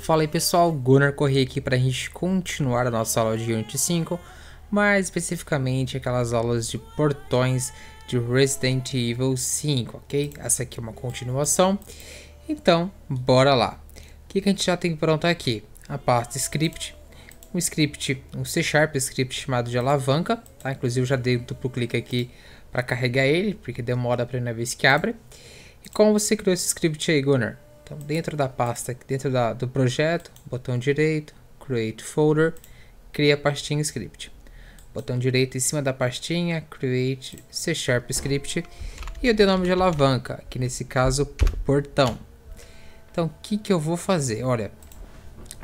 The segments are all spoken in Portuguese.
Fala aí pessoal, Gunnar Corrêa aqui para a gente continuar a nossa aula de Unity 5, mais especificamente aquelas aulas de portões de Resident Evil 5, ok? Essa aqui é uma continuação, então bora lá que, que a gente já tem pronto aqui? A pasta script, um script, um C Sharp script chamado de alavanca, tá? Inclusive eu já dei duplo clique aqui para carregar ele, porque demora a primeira vez que abre. E como você criou esse script aí, Gunnar? Então, dentro da pasta, dentro da, do projeto, botão direito, Create Folder, cria a pastinha Script. Botão direito em cima da pastinha, Create C Script, e eu dei o nome de alavanca, que nesse caso, portão. Então, o que, que eu vou fazer? Olha,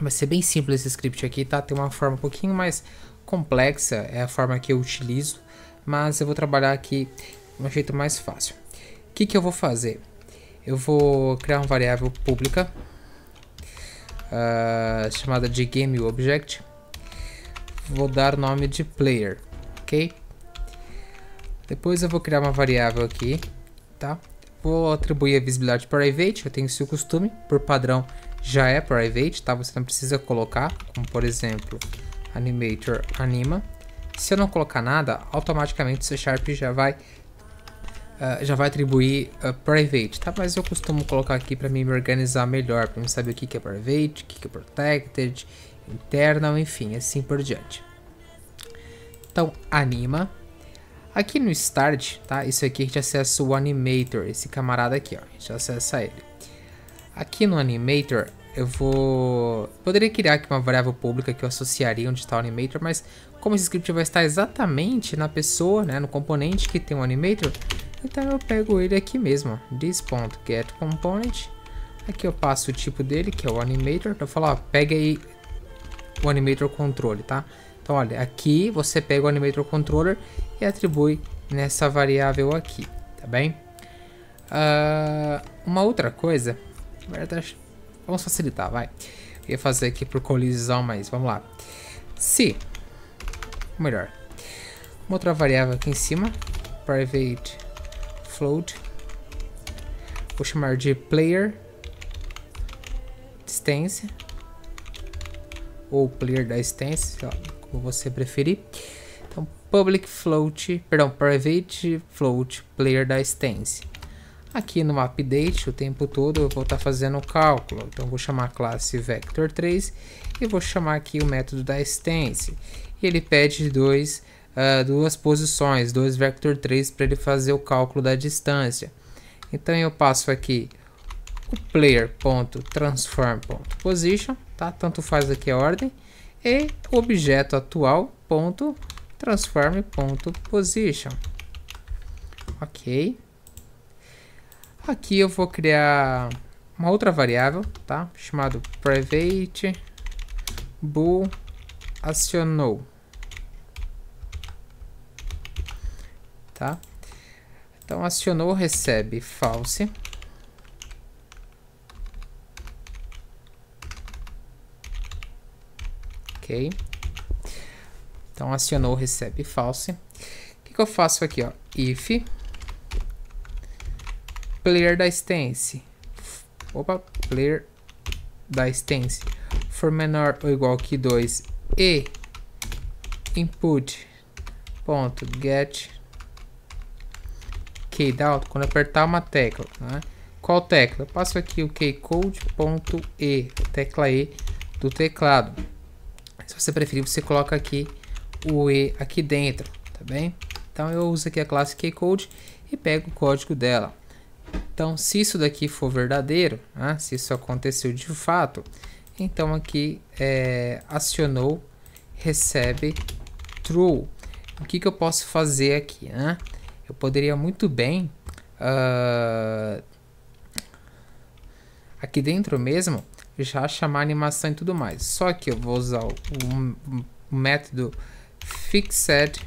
vai ser bem simples esse script aqui, tá? Tem uma forma um pouquinho mais complexa, é a forma que eu utilizo, mas eu vou trabalhar aqui de um jeito mais fácil. O que, que eu vou fazer? Eu vou criar uma variável pública uh, chamada de GameObject. Vou dar nome de player, ok? Depois eu vou criar uma variável aqui, tá? Vou atribuir a visibilidade private, eu tenho esse costume, por padrão já é private, tá? Você não precisa colocar, como por exemplo, animator anima. Se eu não colocar nada, automaticamente o C Sharp já vai, uh, já vai atribuir uh, private, tá? Mas eu costumo colocar aqui para me organizar melhor, para saber o que, que é private, o que, que é protected, internal, enfim, assim por diante. Então, anima. Aqui no Start, tá? Isso aqui a gente acessa o Animator, esse camarada aqui, ó. A gente acessa ele. Aqui no Animator, eu vou... Poderia criar aqui uma variável pública que eu associaria onde está o Animator, mas como esse script vai estar exatamente na pessoa, né? No componente que tem o Animator, então eu pego ele aqui mesmo, this.getComponent. Aqui eu passo o tipo dele, que é o Animator. Então eu falo, ó, pega aí o Animator controller, tá? Então, olha, aqui você pega o Animator Controller e atribui nessa variável aqui, tá bem? Uh, uma outra coisa, vamos facilitar, vai. Eu ia fazer aqui por colisão, mas vamos lá. Se, melhor, uma outra variável aqui em cima, private float, vou chamar de player distance ou player da distance, como você preferir. Então, public float, perdão, private float player da stance. Aqui no update, o tempo todo eu vou estar tá fazendo o cálculo. Então, vou chamar a classe vector3 e vou chamar aqui o método da stance. E ele pede dois, uh, duas posições, dois vector3 para ele fazer o cálculo da distância. Então, eu passo aqui o player.transform.position, tá? Tanto faz aqui a ordem. E objeto atual ponto transform.position. Ok. Aqui eu vou criar uma outra variável, tá? Chamado private bool acionou. Tá? Então acionou recebe false. Ok. Então, acionou recebe false. O que, que eu faço aqui? Ó? If player da stance. Opa, player da stance for menor ou igual que 2 e input ponto get quando apertar uma tecla né? qual tecla eu passo aqui o keycode.e. ponto e tecla e do teclado se você preferir você coloca aqui o E aqui dentro, tá bem? Então eu uso aqui a classe Keycode e pego o código dela. Então, se isso daqui for verdadeiro, né, se isso aconteceu de fato, então aqui é, acionou, recebe true. O que, que eu posso fazer aqui? Né? Eu poderia muito bem, uh, aqui dentro mesmo, já chamar animação e tudo mais. Só que eu vou usar o método Fixed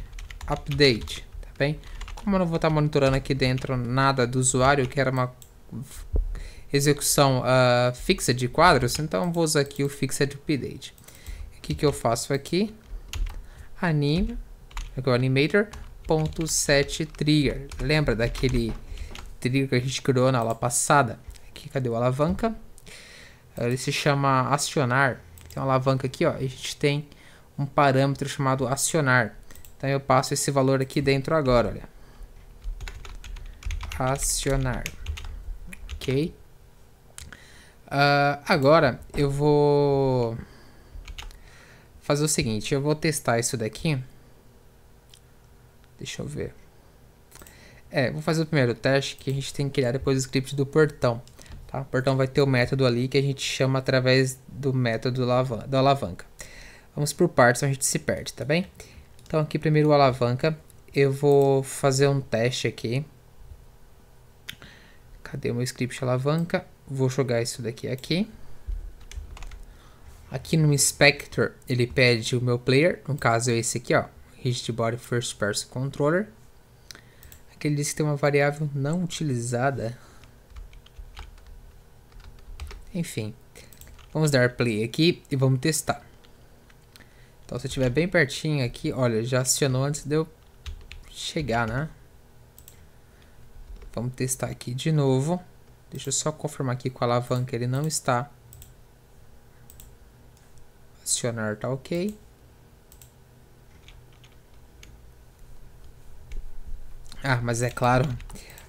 Update, tá bem? Como eu não vou estar tá monitorando aqui dentro nada do usuário, que era uma execução uh, ah, fixa de quadros, então vou usar aqui o Fixed Update. O que, que eu faço aqui? Anime, aqui o animator.set trigger. Lembra daquele trigger que a gente criou na aula passada? Aqui, cadê o alavanca? Ele se chama acionar. Tem uma alavanca aqui, ó. A gente tem um parâmetro chamado acionar. Então eu passo esse valor aqui dentro agora, olha. Acionar. Ok. Uh, agora eu vou fazer o seguinte, eu vou testar isso daqui. Deixa eu ver. É, vou fazer o primeiro teste que a gente tem que criar depois o script do portão. Tá? O portão vai ter o método ali que a gente chama através do método da alavanca. Vamos por partes, a gente se perde, tá bem? Então aqui primeiro a alavanca. Eu vou fazer um teste aqui. Cadê o meu script alavanca? Vou jogar isso daqui aqui. Aqui no Inspector, ele pede o meu player. No caso é esse aqui, ó. Rigid Body First Person Controller. Aqui ele diz que tem uma variável não utilizada. Enfim. Vamos dar play aqui e vamos testar. Então se estiver bem pertinho aqui, olha, já acionou antes de eu chegar, né? Vamos testar aqui de novo. Deixa eu só confirmar aqui com a alavanca, ele não está. Acionar tá ok. Ah, mas é claro,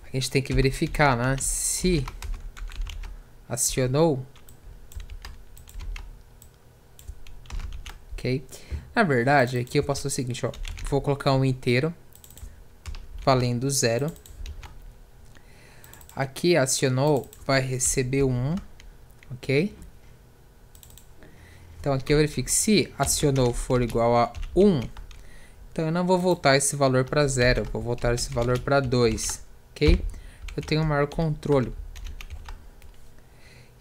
a gente tem que verificar, né? Se acionou. Ok. Na verdade, aqui eu posso fazer o seguinte, ó. Vou colocar um inteiro valendo 0. Aqui acionou, vai receber 1, um, ok? Então aqui eu verifico se acionou for igual a 1, um, então eu não vou voltar esse valor para 0, vou voltar esse valor para 2, ok? Eu tenho maior controle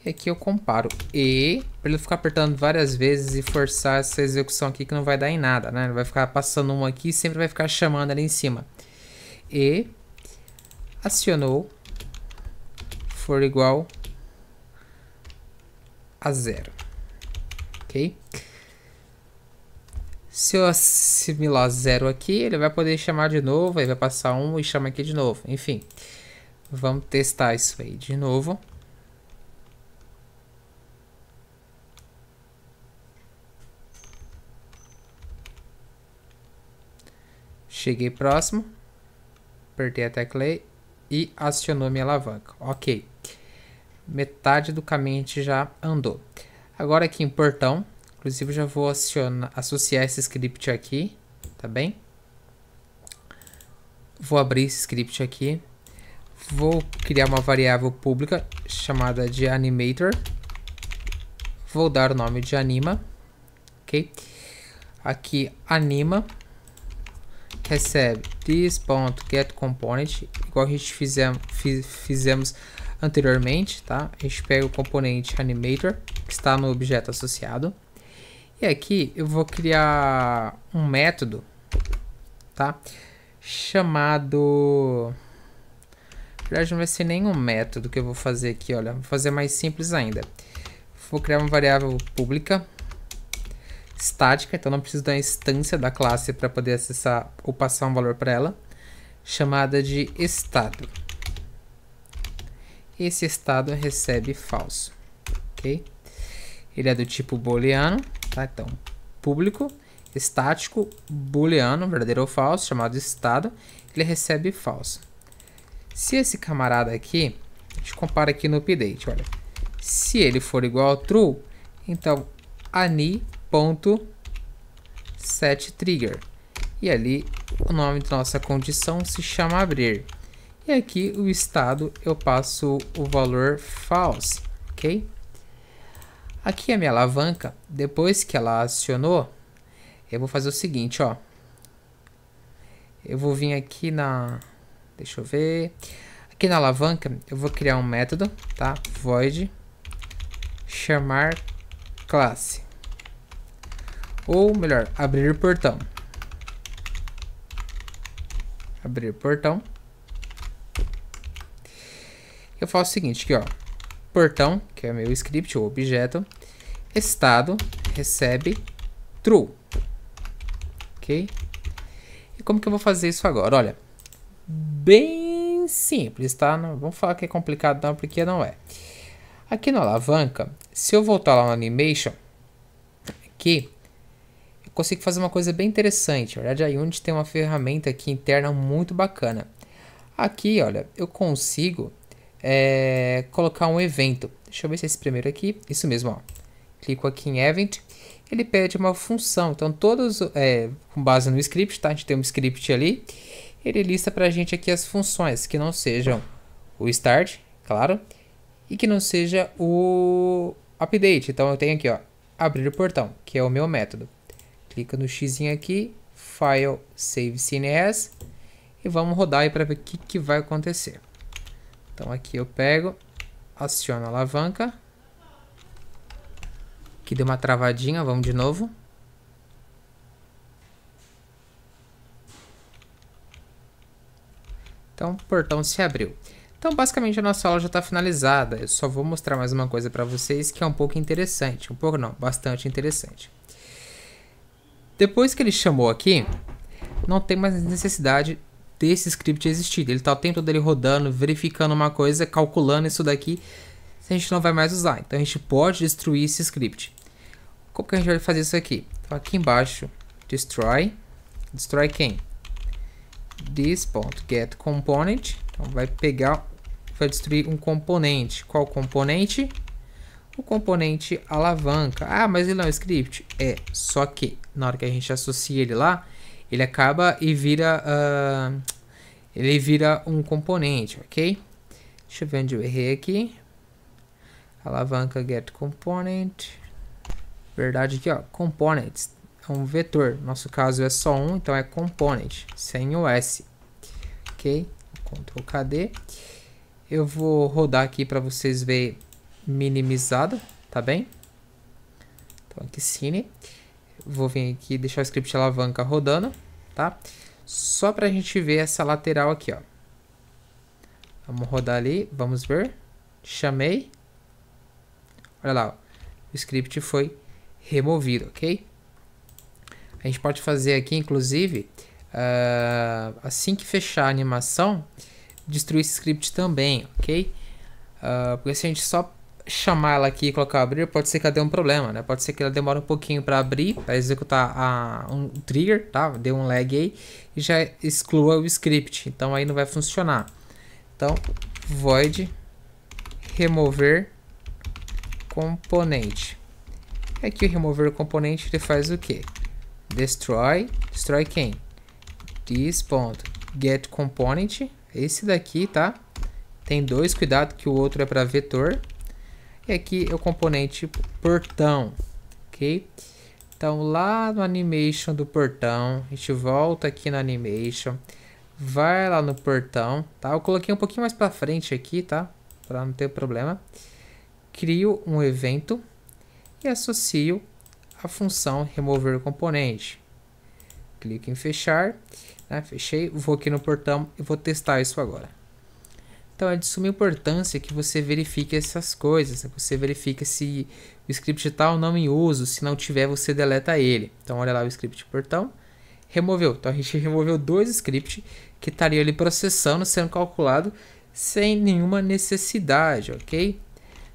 é que eu comparo E, para ele ficar apertando várias vezes e forçar essa execução aqui que não vai dar em nada, né? Ele vai ficar passando um aqui e sempre vai ficar chamando ali em cima. E, acionou, for igual a zero, ok? Se eu assimilar zero aqui, ele vai poder chamar de novo, aí vai passar um e chama aqui de novo, enfim. Vamos testar isso aí de novo. Cheguei próximo, apertei a tecla E e acionou minha alavanca. Ok, metade do caminho a gente já andou. Agora aqui em portão, inclusive já vou acionar, associar esse script aqui, tá bem? Vou abrir esse script aqui, vou criar uma variável pública chamada de animator, vou dar o nome de anima, ok? Aqui anima recebe this.getComponent, igual a gente fizemos, fiz, fizemos anteriormente, tá? A gente pega o componente animator, que está no objeto associado. E aqui eu vou criar um método, tá? Chamado... Na verdade não vai ser nenhum método que eu vou fazer aqui, olha. Vou fazer mais simples ainda. Vou criar uma variável pública, estática, então não preciso da instância da classe para poder acessar ou passar um valor para ela, chamada de estado. Esse estado é recebe falso, ok? Ele é do tipo booleano, tá? Então, público, estático, booleano, verdadeiro ou falso, chamado estado, ele recebe falso. Se esse camarada aqui, a gente compara aqui no update, olha, se ele for igual a true, então ani ponto set trigger e ali o nome da nossa condição se chama abrir e aqui o estado eu passo o valor false ok aqui é a minha alavanca depois que ela acionou eu vou fazer o seguinte ó eu vou vir aqui na deixa eu ver aqui na alavanca eu vou criar um método tá void chamar classe ou melhor, abrir portão. Abrir portão. Eu faço o seguinte aqui, ó. Portão, que é meu script o objeto. Estado recebe true. Ok? E como que eu vou fazer isso agora? Olha, bem simples, tá? Não vamos falar que é complicado não, porque não é. Aqui na alavanca, se eu voltar lá no animation, aqui, consigo fazer uma coisa bem interessante. Na verdade, a Unity tem uma ferramenta aqui interna muito bacana. Aqui, olha, eu consigo é, colocar um evento. Deixa eu ver se é esse primeiro aqui. Isso mesmo, ó. Clico aqui em Event. Ele pede uma função. Então, todos é, com base no script, tá? A gente tem um script ali. Ele lista pra gente aqui as funções que não sejam o start, claro, e que não seja o update. Então, eu tenho aqui, ó, abrir o portão, que é o meu método clica no X aqui, File, Save CNS, e vamos rodar aí para ver o que, que vai acontecer. Então aqui eu pego, aciono a alavanca, que deu uma travadinha, vamos de novo. Então o portão se abriu. Então basicamente a nossa aula já está finalizada, eu só vou mostrar mais uma coisa para vocês que é um pouco interessante, um pouco não, bastante interessante. Depois que ele chamou aqui, não tem mais necessidade desse script existir. Ele está o tempo todo ele rodando, verificando uma coisa, calculando isso daqui. A gente não vai mais usar. Então a gente pode destruir esse script. Como que a gente vai fazer isso aqui? Então aqui embaixo, destroy. Destroy quem? This.getComponent. Então vai pegar, vai destruir um componente. Qual componente? o componente alavanca. Ah, mas ele não é um script? É, só que na hora que a gente associa ele lá, ele acaba e vira, uh, ele vira um componente, ok? Deixa eu ver onde eu errei aqui. Alavanca get component. Verdade aqui, ó, components. É um vetor. Nosso caso é só um, então é component, sem o S. Ok? Ctrl KD. Eu vou rodar aqui para vocês verem minimizada, tá bem? Então aqui cine. Vou vir aqui deixar o script alavanca rodando, tá? Só pra gente ver essa lateral aqui, ó. Vamos rodar ali, vamos ver. Chamei. Olha lá, ó. o script foi removido, ok? A gente pode fazer aqui, inclusive, uh, assim que fechar a animação, destruir esse script também, ok? Uh, porque se a gente só chamar ela aqui e colocar abrir, pode ser que ela dê um problema, né? Pode ser que ela demore um pouquinho para abrir, para executar a, um trigger, tá? Deu um lag aí e já exclua o script. Então aí não vai funcionar. Então, void remover componente. Aqui é o remover componente ele faz o que? Destroy, destroy quem? This ponto get component, esse daqui, tá? Tem dois, cuidado que o outro é para vetor e aqui é o componente portão, ok? Então lá no animation do portão, a gente volta aqui na animation, vai lá no portão, tá? Eu coloquei um pouquinho mais para frente aqui, tá? Para não ter problema. Crio um evento e associo a função remover componente. Clico em fechar, né? fechei, vou aqui no portão e vou testar isso agora. Então é de suma importância que você verifique essas coisas. Né? Você verifica se o script está ou não em uso. Se não tiver, você deleta ele. Então olha lá o script portão. Removeu. Então a gente removeu dois scripts que estariam ali processando, sendo calculado sem nenhuma necessidade, ok?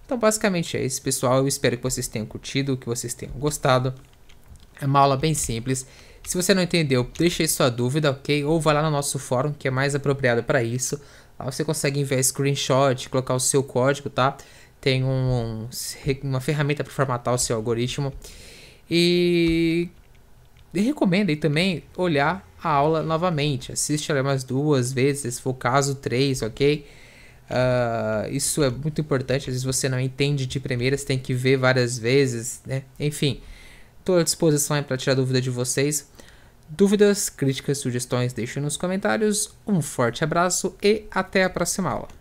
Então basicamente é isso, pessoal. Eu espero que vocês tenham curtido, que vocês tenham gostado. É uma aula bem simples. Se você não entendeu, deixe aí sua dúvida, ok? Ou vá lá no nosso fórum, que é mais apropriado para isso você consegue enviar screenshot, colocar o seu código, tá? Tem um, uma ferramenta para formatar o seu algoritmo. E recomendo aí também olhar a aula novamente. Assiste ela mais duas vezes, se for o caso, três, ok? Uh, isso é muito importante. Às vezes você não entende de primeira, você tem que ver várias vezes, né? Enfim, estou à disposição para tirar dúvida de vocês. Dúvidas, críticas, sugestões, deixe nos comentários. Um forte abraço e até a próxima aula.